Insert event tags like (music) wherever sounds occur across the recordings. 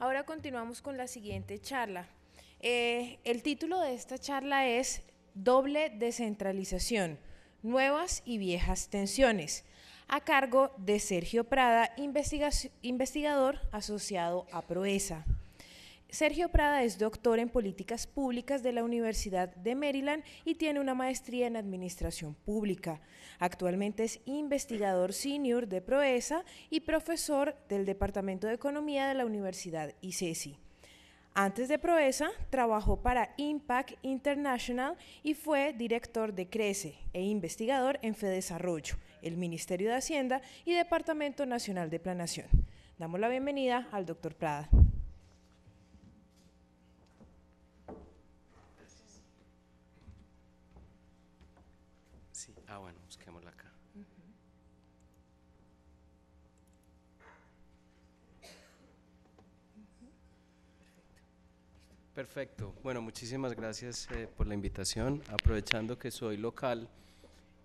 Ahora continuamos con la siguiente charla. Eh, el título de esta charla es Doble descentralización, nuevas y viejas tensiones, a cargo de Sergio Prada, investigador asociado a Proesa. Sergio Prada es doctor en políticas públicas de la Universidad de Maryland y tiene una maestría en administración pública. Actualmente es investigador senior de Proesa y profesor del Departamento de Economía de la Universidad ICESI. E Antes de Proesa, trabajó para Impact International y fue director de CRECE e investigador en FEDESarrollo, el Ministerio de Hacienda y Departamento Nacional de Planación. Damos la bienvenida al doctor Prada. Perfecto. Bueno, muchísimas gracias eh, por la invitación. Aprovechando que soy local,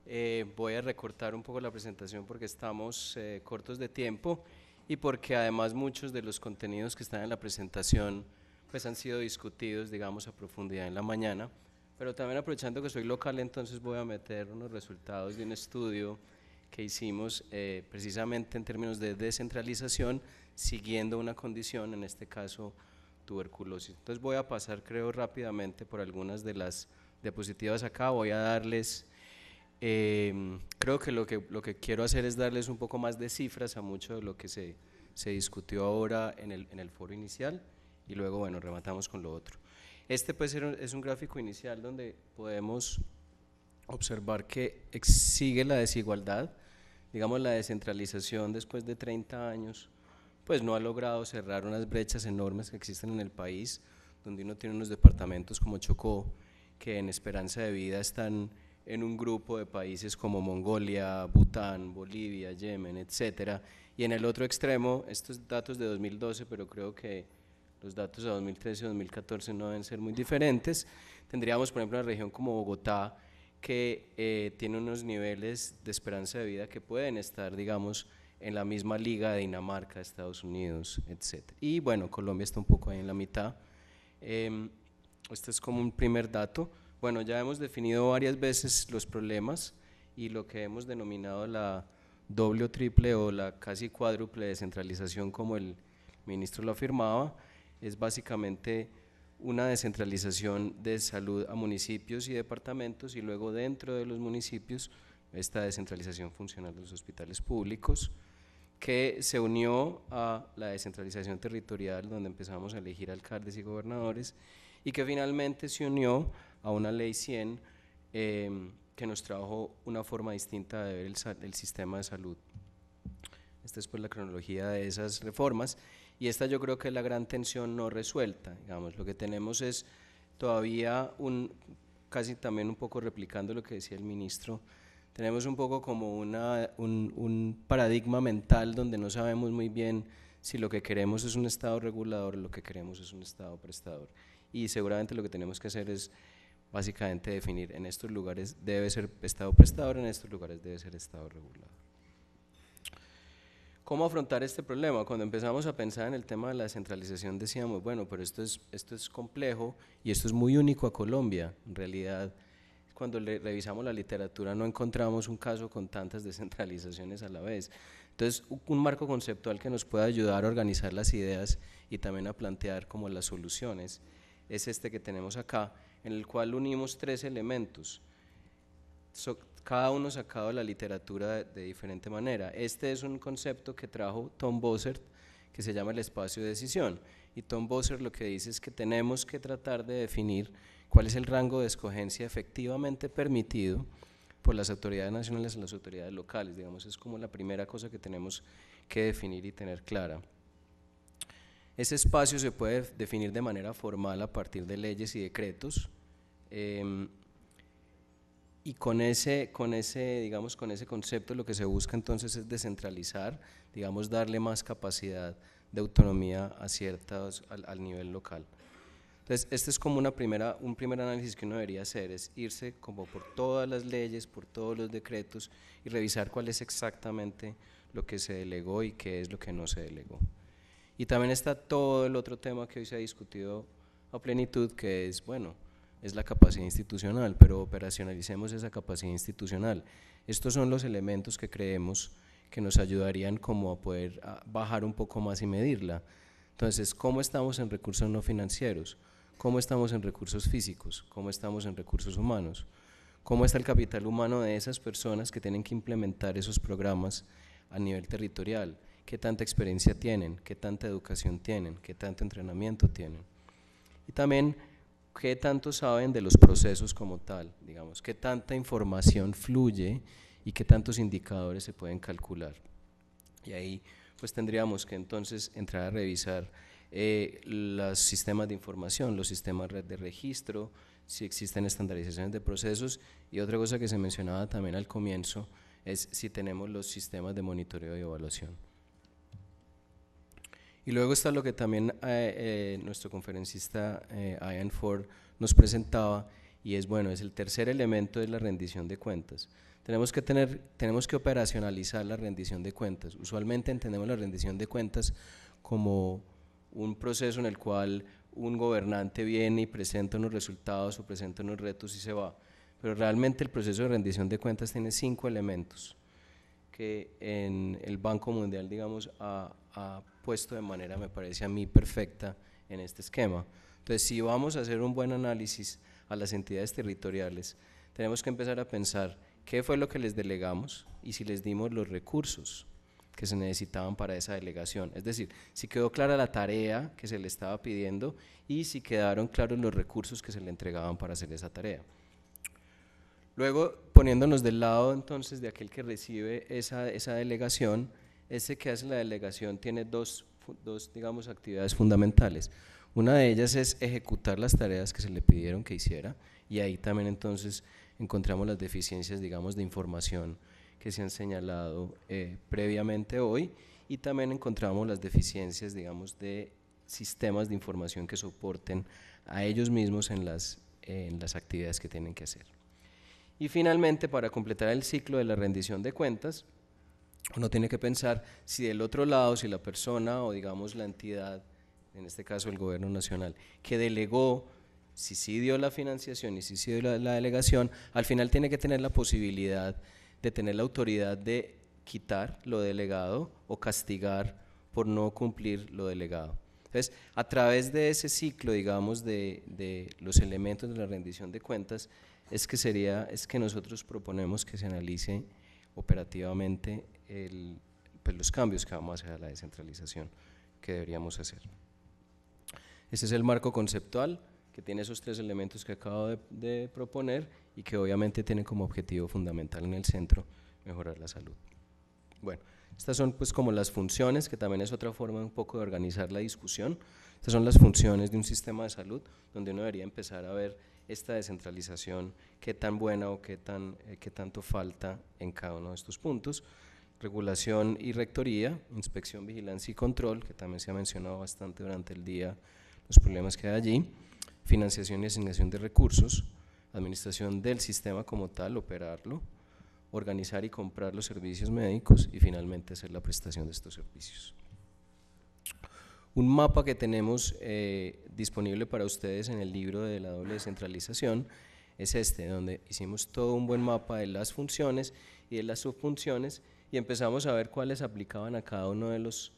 eh, voy a recortar un poco la presentación porque estamos eh, cortos de tiempo y porque además muchos de los contenidos que están en la presentación pues han sido discutidos, digamos, a profundidad en la mañana. Pero también aprovechando que soy local, entonces voy a meter unos resultados de un estudio que hicimos precisamente en términos de descentralización, siguiendo una condición, en este caso tuberculosis. Entonces voy a pasar, creo, rápidamente por algunas de las diapositivas acá. Voy a darles, em, creo que lo, que lo que quiero hacer es darles un poco más de cifras a mucho de lo que se, se discutió ahora en el, en el foro inicial y luego, bueno, rematamos con lo otro. Este pues es un gráfico inicial donde podemos observar que sigue la desigualdad, digamos la descentralización después de 30 años pues no ha logrado cerrar unas brechas enormes que existen en el país, donde uno tiene unos departamentos como Chocó, que en esperanza de vida están en un grupo de países como Mongolia, Bután, Bolivia, Yemen, etcétera, y en el otro extremo, estos datos de 2012, pero creo que los datos de 2013 y 2014 no deben ser muy diferentes, tendríamos, por ejemplo, una región como Bogotá, que eh, tiene unos niveles de esperanza de vida que pueden estar, digamos, en la misma liga de Dinamarca, Estados Unidos, etc. Y bueno, Colombia está un poco ahí en la mitad. Eh, este es como un primer dato. Bueno, ya hemos definido varias veces los problemas y lo que hemos denominado la doble o triple o la casi cuádruple descentralización, como el ministro lo afirmaba, es básicamente una descentralización de salud a municipios y departamentos y luego dentro de los municipios esta descentralización funcional de los hospitales públicos, que se unió a la descentralización territorial, donde empezamos a elegir alcaldes y gobernadores, y que finalmente se unió a una ley 100 em, que nos trajo una forma distinta de ver el, el, sistema de salud. Esta es pues la cronología de esas reformas y esta yo creo que es la gran tensión no resuelta. Digamos, lo que tenemos es todavía un, casi también un poco replicando lo que decía el ministro, tenemos un poco como una, un, un, paradigma mental donde no sabemos muy bien si lo que queremos es un Estado regulador, o lo que queremos es un Estado prestador. Y seguramente lo que tenemos que hacer es básicamente definir en estos lugares debe ser Estado prestador, en estos lugares debe ser Estado regulador. ¿Cómo afrontar este problema? Cuando empezamos a pensar en el tema de la descentralización decíamos, bueno, pero esto es, esto es complejo y esto es muy único a Colombia. En realidad, cuando revisamos la literatura no encontramos un caso con tantas descentralizaciones a la vez. Entonces, un marco conceptual que nos pueda ayudar a organizar las ideas y también a plantear como las soluciones es este que tenemos acá, en el cual unimos tres elementos. cada uno sacado de la literatura de, de, diferente manera. Este es un concepto que trajo Tom Bossert que se llama el espacio de decisión. Y Tom Bossert lo que dice es que tenemos que tratar de definir cuál es el rango de escogencia efectivamente permitido por las autoridades nacionales y las autoridades locales. Digamos, es como la primera cosa que tenemos que definir y tener clara. Ese espacio se puede definir de manera formal a partir de leyes y decretos. Em, y con ese, con ese, digamos, con ese concepto lo que se busca entonces es descentralizar, digamos, darle más capacidad de autonomía a ciertas, al nivel local. Entonces, este es como una primera, un primer análisis que uno debería hacer, es irse como por todas las leyes, por todos los decretos y revisar cuál es exactamente lo que se delegó y qué es lo que no se delegó. Y también está todo el otro tema que hoy se ha discutido a plenitud, que es, bueno, es la capacidad institucional, pero operacionalicemos esa capacidad institucional. Estos son los elementos que creemos que nos ayudarían como a poder bajar un poco más y medirla. Entonces, ¿cómo estamos en recursos no financieros? cómo estamos en recursos físicos, cómo estamos en recursos humanos, cómo está el capital humano de esas personas que tienen que implementar esos programas a nivel territorial, qué tanta experiencia tienen, qué tanta educación tienen, qué tanto entrenamiento tienen. Y también qué tanto saben de los procesos como tal, digamos, qué tanta información fluye y qué tantos indicadores se pueden calcular. Y ahí pues tendríamos que entonces entrar a revisar eh, los sistemas de información, los sistemas de registro, si existen estandarizaciones de procesos y otra cosa que se mencionaba también al comienzo es si tenemos los sistemas de monitoreo y evaluación. Y luego está lo que también eh, eh, nuestro conferencista Ian Ford nos presentaba y es bueno, es el tercer elemento de la rendición de cuentas. Tenemos que, tener, tenemos que operacionalizar la rendición de cuentas. Usualmente entendemos la rendición de cuentas como un proceso en el cual un gobernante viene y presenta unos resultados o presenta unos retos y se va. Pero realmente el proceso de rendición de cuentas tiene cinco elementos que en el Banco Mundial, digamos, ha, ha puesto de manera, me parece a mí, perfecta en este esquema. Entonces, si vamos a hacer un buen análisis a las entidades territoriales, tenemos que empezar a pensar qué fue lo que les delegamos y si les dimos los recursos que se necesitaban para esa delegación. Es decir, si quedó clara la tarea que se le estaba pidiendo y si quedaron claros los recursos que se le entregaban para hacer esa tarea. Luego, poniéndonos del lado entonces de aquel que recibe esa, delegación, ese que hace la delegación tiene dos, dos, digamos, actividades fundamentales. Una de ellas es ejecutar las tareas que se le pidieron que hiciera y ahí también entonces encontramos las deficiencias, digamos, de información que se han señalado eh, previamente hoy y también encontramos las deficiencias, digamos, de sistemas de información que soporten a ellos mismos en las, en las actividades que tienen que hacer. Y finalmente, para completar el ciclo de la rendición de cuentas, uno tiene que pensar si del otro lado, si la persona o digamos la entidad, en este caso el gobierno nacional, que delegó, si sí dio la financiación y si sí dio la, la delegación, al final tiene que tener la posibilidad de tener la autoridad de quitar lo delegado o castigar por no cumplir lo delegado. Entonces, a través de ese ciclo, digamos, de, los elementos de la rendición de cuentas, es que sería, es que nosotros proponemos que se analice operativamente pues, los cambios que vamos a hacer a la descentralización que deberíamos hacer. ese es el marco conceptual que tiene esos tres elementos que acabo de, de proponer y que obviamente tiene como objetivo fundamental en el centro mejorar la salud. Bueno, estas son pues como las funciones, que también es otra forma un poco de organizar la discusión. Estas son las funciones de un sistema de salud donde uno debería empezar a ver esta descentralización, qué tan buena o qué, tan, eh, qué tanto falta en cada uno de estos puntos. Regulación y rectoría, inspección, vigilancia y control, que también se ha mencionado bastante durante el día, los problemas que hay allí. Financiación y asignación de recursos, administración del sistema como tal, operarlo, organizar y comprar los servicios médicos y finalmente hacer la prestación de estos servicios. Un mapa que tenemos eh, disponible para ustedes en el libro de la doble descentralización es este, donde hicimos todo un buen mapa de las funciones y de las subfunciones y empezamos a ver cuáles aplicaban a cada uno de los,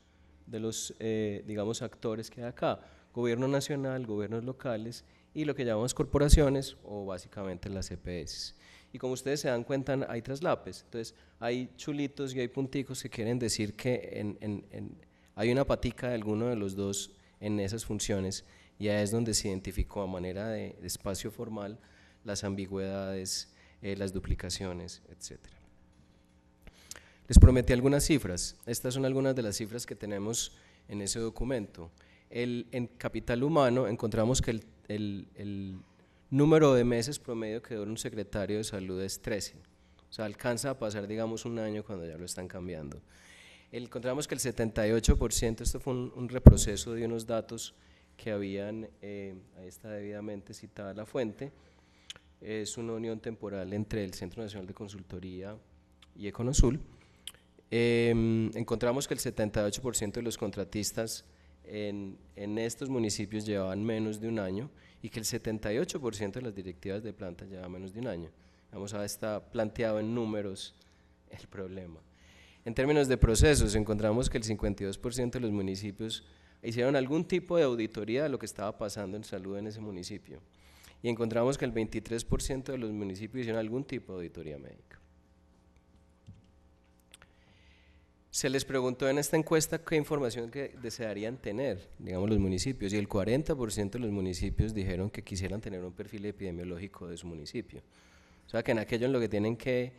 de los eh, digamos, actores que hay acá, gobierno nacional, gobiernos locales y lo que llamamos corporaciones o básicamente las EPS. Y como ustedes se dan cuenta, hay traslapes. Entonces, hay chulitos y hay punticos que quieren decir que hay una patica de alguno de los dos en esas funciones y ahí es donde se identificó a manera de, espacio formal las ambigüedades, eh, las duplicaciones, etc. Les prometí algunas cifras. Estas son algunas de las cifras que tenemos en ese documento. El, en capital humano encontramos que el el, número de meses promedio que dura un secretario de salud es 13. O sea, alcanza a pasar, digamos, un año cuando ya lo están cambiando. Encontramos que el 78%, esto fue un, reproceso de unos datos que habían, eh, ahí está debidamente citada la fuente, es una unión temporal entre el Centro Nacional de Consultoría y Econosul. Em, encontramos que el 78% de los contratistas en, estos municipios llevaban menos de un año y que el 78% de las directivas de planta llevaban menos de un año. Vamos a estar planteado en números el problema. En términos de procesos, encontramos que el 52% de los municipios hicieron algún tipo de auditoría de lo que estaba pasando en salud en ese municipio. Y encontramos que el 23% de los municipios hicieron algún tipo de auditoría médica. Se les preguntó en esta encuesta qué información que desearían tener, digamos, los municipios, y el 40% de los municipios dijeron que quisieran tener un perfil epidemiológico de su municipio. O sea, que en aquello en lo que tienen que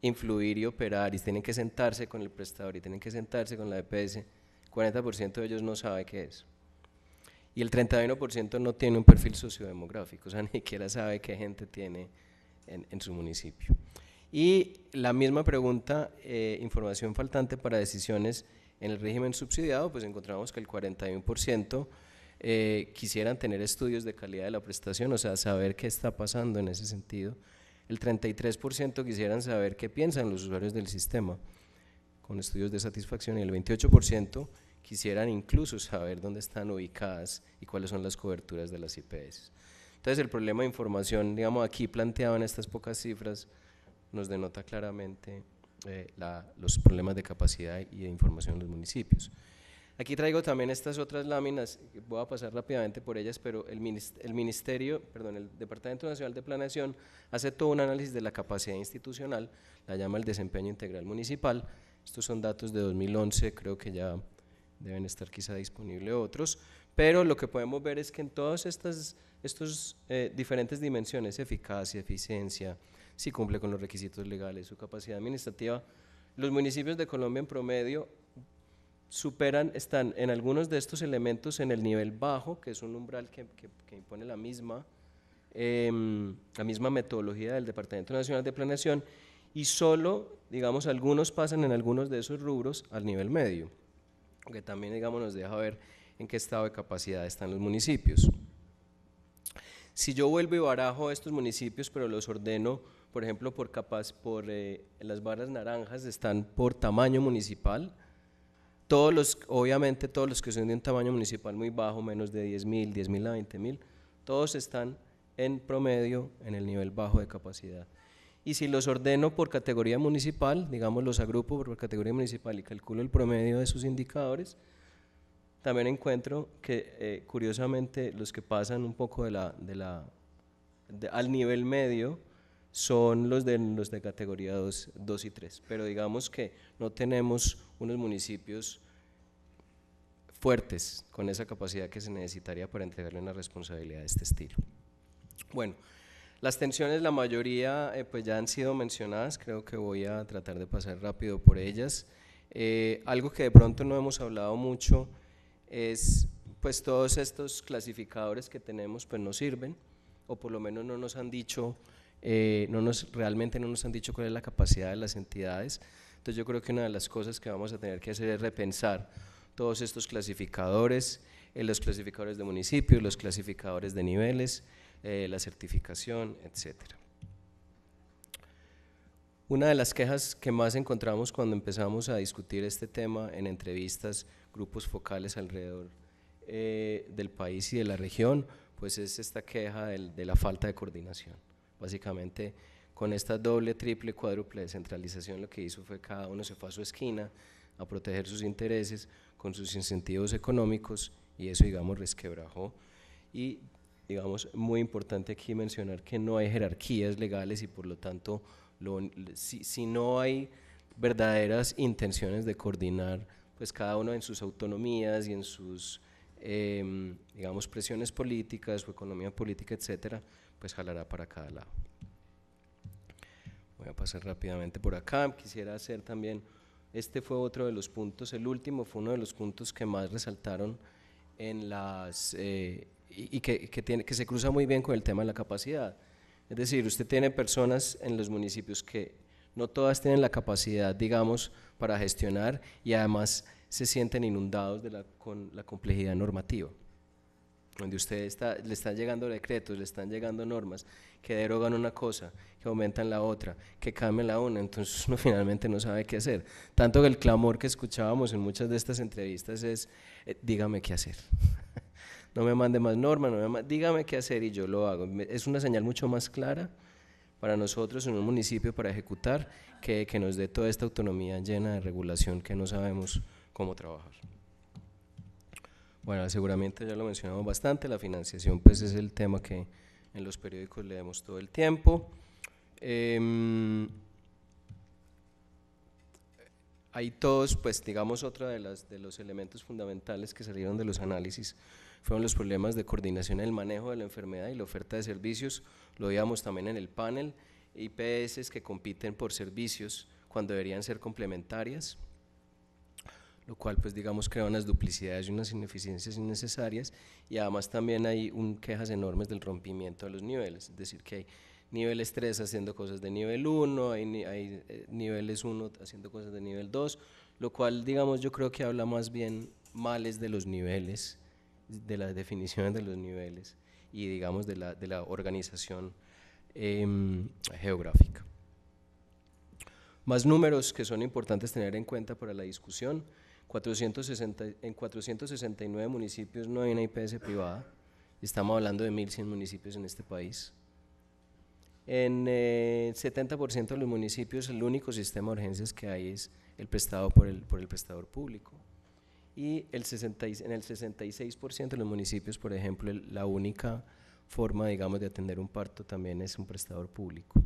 influir y operar, y tienen que sentarse con el prestador, y tienen que sentarse con la EPS, 40% de ellos no sabe qué es. Y el 31% no tiene un perfil sociodemográfico, o sea, (laughs) ni siquiera sabe qué gente tiene en su municipio. Y la misma pregunta, eh, información faltante para decisiones en el régimen subsidiado, pues encontramos que el 41% eh, quisieran tener estudios de calidad de la prestación, o sea, saber qué está pasando en ese sentido. El 33% quisieran saber qué piensan los usuarios del sistema con estudios de satisfacción y el 28% quisieran incluso saber dónde están ubicadas y cuáles son las coberturas de las IPS. Entonces el problema de información, digamos, aquí planteado en estas pocas cifras, nos denota claramente eh, los problemas de capacidad y de información en los municipios. Aquí traigo también estas otras láminas, voy a pasar rápidamente por ellas, pero el el ministerio, perdón, el Departamento Nacional de Planeación hace todo un análisis de la capacidad institucional, la llama el desempeño integral municipal. Estos son datos de 2011, creo que ya deben estar quizá disponibles otros, pero lo que podemos ver es que en todas estas estas eh, diferentes dimensiones, eficacia, eficiencia, si cumple con los requisitos legales, su capacidad administrativa, los municipios de Colombia en promedio superan, están en algunos de estos elementos en el nivel bajo, que es un umbral que, impone la misma, em, la misma metodología del Departamento Nacional de Planeación, y solo, digamos, algunos pasan en algunos de esos rubros al nivel medio, que también, digamos, nos deja ver en qué estado de capacidad están los municipios. Si yo vuelvo y barajo estos municipios, pero los ordeno, por ejemplo, por capaz, por eh, las barras naranjas están por tamaño municipal. Todos los, obviamente, todos los que son de un tamaño municipal muy bajo, menos de 10 mil, 10 mil a 20 mil, todos están en promedio en el nivel bajo de capacidad. Y si los ordeno por categoría municipal, digamos los agrupo por categoría municipal y calculo el promedio de sus indicadores, también encuentro que eh, curiosamente los que pasan un poco de la, de la al nivel medio son los de, los de categoría 2, y 3, pero digamos que no tenemos unos municipios fuertes con esa capacidad que se necesitaría para entregarle una responsabilidad de este estilo. Bueno, las tensiones, la mayoría eh, pues ya han sido mencionadas, creo que voy a tratar de pasar rápido por ellas. Eh, algo que de pronto no hemos hablado mucho es pues todos estos clasificadores que tenemos pues no sirven o por lo menos no nos han dicho, eh, no nos, realmente no nos han dicho cuál es la capacidad de las entidades. Entonces yo creo que una de las cosas que vamos a tener que hacer es repensar todos estos clasificadores, eh, los clasificadores de municipios, los clasificadores de niveles, eh, la certificación, etcétera. Una de las quejas que más encontramos cuando empezamos a discutir este tema en entrevistas grupos focales alrededor eh, del país y de la región, pues es esta queja de la falta de coordinación. Básicamente, con esta doble, triple, cuádruple descentralización, lo que hizo fue cada uno se fue a su esquina a proteger sus intereses con sus incentivos económicos y eso, digamos, resquebrajó. Y, digamos, muy importante aquí mencionar que no hay jerarquías legales y por lo tanto, si no hay verdaderas intenciones de coordinar pues cada uno en sus autonomías y en sus, em, digamos, presiones políticas, su economía política, etcétera, pues jalará para cada lado. Voy a pasar rápidamente por acá. Quisiera hacer también, este fue otro de los puntos, el último fue uno de los puntos que más resaltaron en las, eh, y, y que, que, tiene, que se cruza muy bien con el tema de la capacidad. Es decir, usted tiene personas en los municipios que no todas tienen la capacidad, digamos, para gestionar y además se sienten inundados con la complejidad normativa, donde usted le están llegando decretos, le están llegando normas que derogan una cosa, que aumentan la otra, que cambian la una, entonces uno (laughs) finalmente no sabe qué hacer. Tanto que el clamor que escuchábamos en muchas de estas entrevistas es, eh, dígame qué hacer. (laughs) no me mande más normas, no dígame qué hacer y yo lo hago. Es una señal mucho más clara para nosotros en un municipio para ejecutar que, que nos dé toda esta autonomía llena de regulación que no sabemos cómo trabajar. Bueno, seguramente ya lo mencionamos bastante, la financiación pues es el tema que en los periódicos leemos todo el tiempo. Em, hay todos, pues digamos, otro de, las, de los elementos fundamentales que salieron de los análisis fueron los problemas de coordinación en el manejo de la enfermedad y la oferta de servicios. Lo veíamos también en el panel, IPS que compiten por servicios cuando deberían ser complementarias, lo cual pues digamos crea unas duplicidades y unas ineficiencias innecesarias y además también hay un, quejas enormes del rompimiento de los niveles, es decir que hay niveles 3 haciendo cosas de nivel 1, hay, hay eh, niveles 1 haciendo cosas de nivel 2, lo cual digamos yo creo que habla más bien males de los niveles de las definiciones de los niveles y digamos de la, organización em, geográfica. Más números que son importantes tener en cuenta para la discusión. 460, en 469 municipios no hay una IPS privada. Estamos hablando de 1.100 municipios en este país. En 70% eh, de los municipios el único sistema de urgencias que hay es el prestado por el prestador público y el 66 en el 66% de los municipios, por ejemplo, la única forma, digamos, de atender un parto también es un prestador público.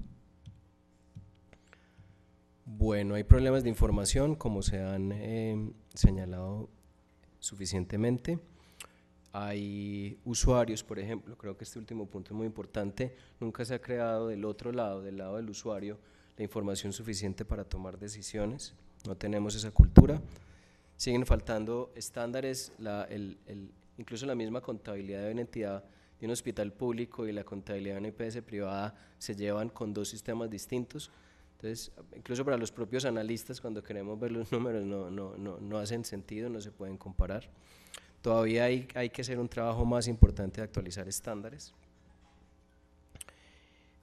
Bueno, hay problemas de información, como se han em, señalado suficientemente. Hay usuarios, por ejemplo, creo que este último punto es muy importante, nunca se ha creado del otro lado, del lado del usuario, la información suficiente para tomar decisiones, no tenemos esa cultura, siguen faltando estándares, la, el, el, incluso la misma contabilidad de una entidad de un hospital público y la contabilidad de una IPS privada se llevan con dos sistemas distintos. Entonces, incluso para los propios analistas, cuando queremos ver los (laughs) números, no, no, no, no hacen sentido, no se pueden comparar. Todavía hay, hay que hacer un trabajo más importante de actualizar estándares.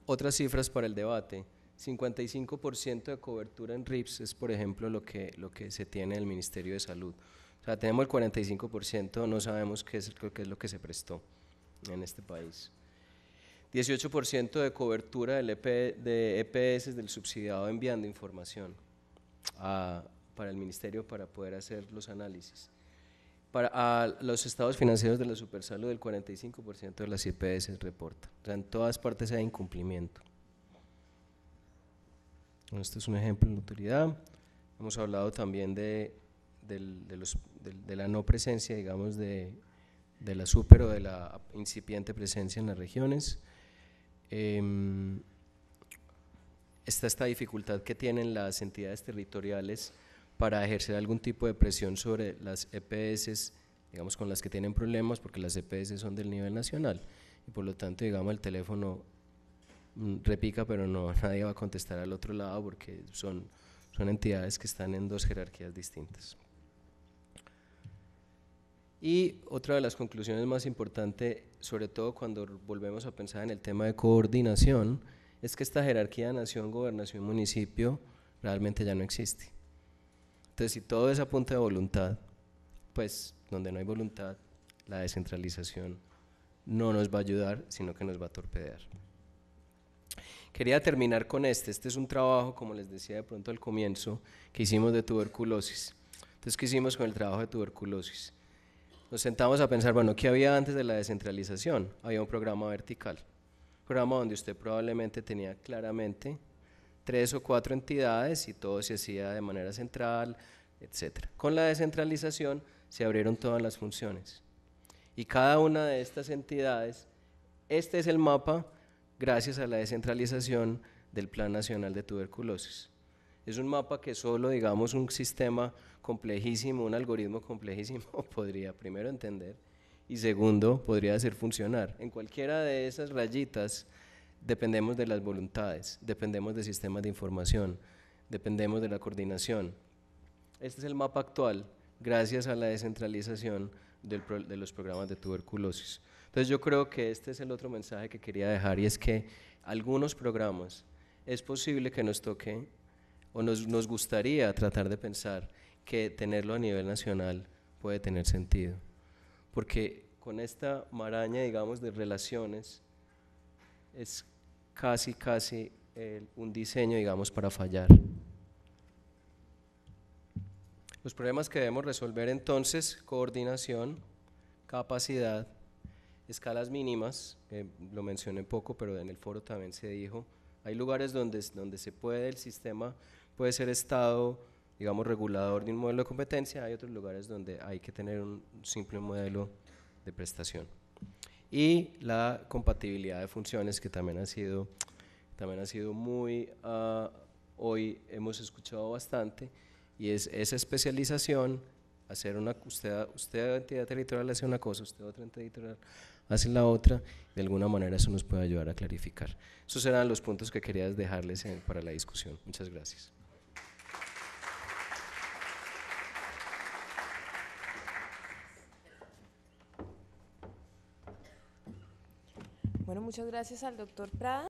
Otras cifras para el debate. 55% de cobertura en RIPS es, por ejemplo, lo que, lo que se tiene del Ministerio de Salud. O sea, tenemos el 45%, no sabemos qué es, lo que se prestó en este país. 18% de cobertura del e de EPS del subsidiado enviando información para el Ministerio para poder hacer los análisis. Para los estados financieros de la Supersalud, el 45% de las EPS reporta. O sea, en todas partes hay incumplimiento. Este es un ejemplo en utilidad, Hemos hablado también de, la no presencia, digamos, de, la super o de la incipiente presencia en las regiones. Em, está esta dificultad que tienen las entidades territoriales para ejercer algún tipo de presión sobre las EPS, digamos, con las que tienen problemas, porque las EPS son del nivel nacional y por lo tanto, digamos, el teléfono Mm, repica, pero no, (laughs) nadie va a contestar al otro lado porque son, entidades que están en dos jerarquías distintas. Y otra de las conclusiones más importantes, sobre todo cuando volvemos a pensar en el tema de coordinación, es que esta jerarquía nación, gobernación, municipio realmente ya no existe. Entonces, si todo es a punto de voluntad, pues donde no hay voluntad, la descentralización no nos va a ayudar, sino que nos va a torpedear. Quería terminar con este. Este es un trabajo, como les decía de pronto al comienzo, que hicimos de tuberculosis. Entonces, ¿qué hicimos con el trabajo de tuberculosis? Nos sentamos a pensar, bueno, ¿qué había antes de la descentralización? Había un programa vertical, un programa donde usted probablemente tenía claramente tres o cuatro entidades y todo se hacía de manera central, etc. Con la descentralización se abrieron todas las funciones. Y cada una de estas entidades, este es el mapa gracias a la descentralización del Plan Nacional de Tuberculosis. Es un mapa que solo, digamos, un sistema complejísimo, un algoritmo complejísimo (laughs) podría primero entender y segundo podría hacer funcionar. En cualquiera de esas rayitas dependemos de las voluntades, dependemos de sistemas de información, dependemos de la coordinación. Este es el mapa actual, gracias a la descentralización de los programas de tuberculosis. Entonces yo creo que este es el otro mensaje que quería dejar y es que algunos programas es posible que nos toque o nos, gustaría tratar de pensar que tenerlo a nivel nacional puede tener sentido. Porque con esta maraña, digamos, de relaciones, es casi, casi un diseño, digamos, para fallar. Los problemas que debemos resolver entonces, coordinación, capacidad, escalas mínimas, lo mencioné poco, pero en el foro también se dijo, hay lugares donde, donde se puede, el sistema puede ser estado, digamos, regulador de un modelo de competencia, hay otros lugares donde hay que tener un simple modelo de prestación. Y la compatibilidad de funciones que también ha sido, también ha sido muy, ah, hoy hemos escuchado bastante, y es esa especialización, hacer una, usted, usted entidad territorial hace una cosa, usted otra entidad territorial hace la otra, de alguna manera eso nos puede ayudar a clarificar. Esos eran los puntos que quería dejarles para la discusión. Muchas gracias. Bueno, muchas gracias al doctor Prada.